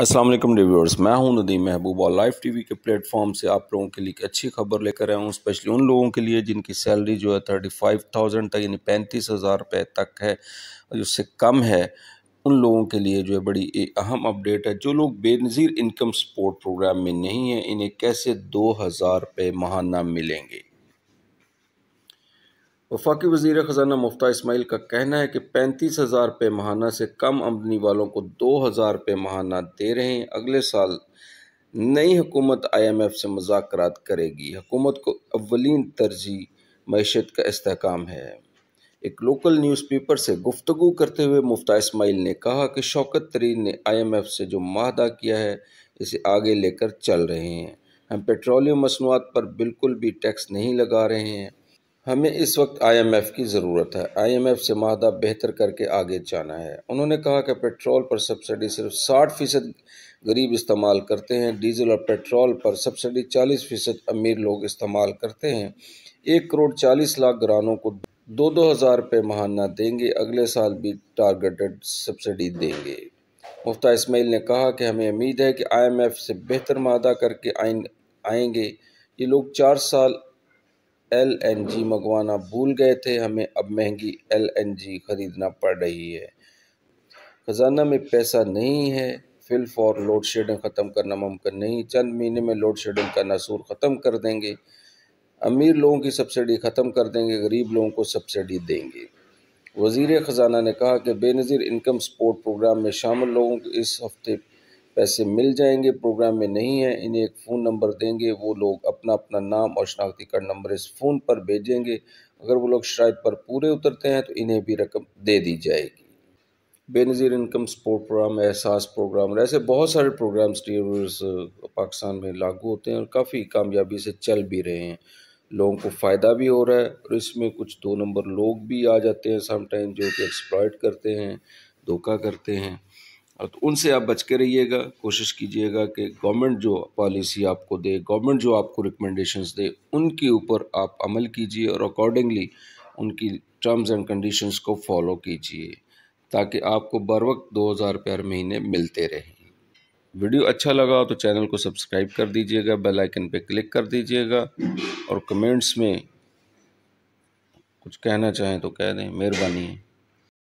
Aslam reviewers मैं हूं नदीम महबूब और लाइव टीवी के प्लेटफॉर्म से आप लोगों के लिए एक अच्छी खबर लेकर आया हूं स्पेशली उन लोगों के लिए जिनकी सैलरी जो है थर्टी फाइव थाउजेंड तक यानी पैंतीस हज़ार रुपये तक है उससे कम है उन लोगों के लिए जो है बड़ी अहम अपडेट है जो लोग बेनज़ीर इनकम सपोर्ट प्रोग्राम में नहीं हैं इन्हें कैसे दो हज़ार रुपये माहाना मिलेंगे वफाकी वजीर ख़जाना मुफ्ता इसमाइल का कहना है कि पैंतीस हज़ार रुपये माहाना से कम आमदनी वालों को दो हज़ार रुपये माहाना दे रहे हैं अगले साल नई हुकूमत आई एम एफ़ से मुजाकर करेगी हुकूमत को अवलिन तरजीह मीशत का इसकाम है एक लोकल न्यूज़पेपर से गुफ्तु करते हुए मुफ्ता इसमाइल ने कहा कि शौकत तरीन ने आई एम एफ़ से जो माहदा किया है इसे आगे लेकर चल रहे हैं हम पेट्रोलियम मसनूआत पर बिल्कुल भी टैक्स नहीं लगा रहे हैं हमें इस वक्त आईएमएफ की ज़रूरत है आईएमएफ से माहदा बेहतर करके आगे जाना है उन्होंने कहा कि पेट्रोल पर सब्सिडी सिर्फ 60 फीसद गरीब इस्तेमाल करते हैं डीजल और पेट्रोल पर सब्सिडी 40 फीसद अमीर लोग इस्तेमाल करते हैं एक करोड़ चालीस लाख घरानों को दो दो हज़ार रुपये महाना देंगे अगले साल भी टारगेटेड सब्सिडी देंगे मुफ्ता इसमाइल ने कहा कि हमें उम्मीद है कि आई से बेहतर माह करके आएंगे ये लोग चार साल एल एन जी मंगवाना भूल गए थे हमें अब महंगी एल एन जी ख़रीदना पड़ रही है ख़जाना में पैसा नहीं है फिल फॉर लोड शेडिंग ख़त्म करना मुमकिन नहीं चंद महीने में लोड शेडिंग का नसूर ख़त्म कर देंगे अमीर लोगों की सब्सिडी ख़त्म कर देंगे गरीब लोगों को सब्सिडी देंगे वजीर ख़जाना ने कहा कि बेनज़ीर इनकम सपोर्ट प्रोग्राम में शामिल लोगों को इस हफ्ते पैसे मिल जाएंगे प्रोग्राम में नहीं है इन्हें एक फ़ोन नंबर देंगे वो लोग अपना अपना नाम और शनाख्ती कार्ड नंबर इस फ़ोन पर भेजेंगे अगर वो लोग शरात पर पूरे उतरते हैं तो इन्हें भी रकम दे दी जाएगी Benazir income support programme Ehsaas programme ऐसे बहुत सारे प्रोग्राम टीवर्स पाकिस्तान में लागू होते हैं और काफ़ी कामयाबी से चल भी रहे हैं लोगों को फ़ायदा भी हो रहा है और इसमें कुछ दो नंबर लोग भी आ जाते हैं समटाइम जो कि एक्सप्लॉयट करते हैं धोखा करते हैं तो उनसे आप बच के रहिएगा कोशिश कीजिएगा कि गवर्नमेंट जो पॉलिसी आपको दे गवर्नमेंट जो आपको रिकमेंडेशंस दे उनके ऊपर आप अमल कीजिए और अकॉर्डिंगली उनकी टर्म्स एंड कंडीशंस को फॉलो कीजिए ताकि आपको बर वक्त दो हज़ार रुपये महीने मिलते रहें वीडियो अच्छा लगा तो चैनल को सब्सक्राइब कर दीजिएगा बेल आइकन पे क्लिक कर दीजिएगा और कमेंट्स में कुछ कहना चाहें तो कह दें मेहरबानी है